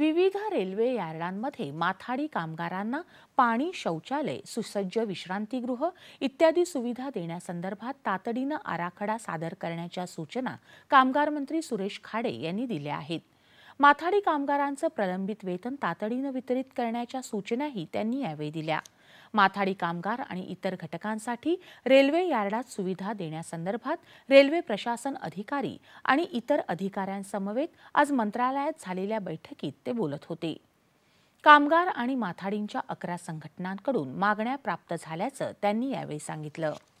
विविध रेल्वे यार्डांमध्ये माथाडी कामगारांना पाणी शौचालय सुसज्ज विश्रांतीगृह इत्यादी सुविधा देण्यासंदर्भात तातडीनं आराखडा सादर करण्याच्या सूचना कामगार मंत्री सुरेश खाडे यांनी दिल्या आहेत माथाडी कामगारांचं प्रलंबित वेतन तातडीनं वितरित करण्याच्या सूचनाही त्यांनी यावेळी दिल्या माथाडी कामगार आणि इतर घटकांसाठी रेल्वे यार्डात सुविधा देण्यासंदर्भात रेल्वे प्रशासन अधिकारी आणि इतर अधिकाऱ्यांसमवेत आज मंत्रालयात झालेल्या बैठकीत ते बोलत होते कामगार आणि माथाडींच्या अकरा संघटनांकडून मागण्या प्राप्त झाल्याचं त्यांनी यावेळी सांगितलं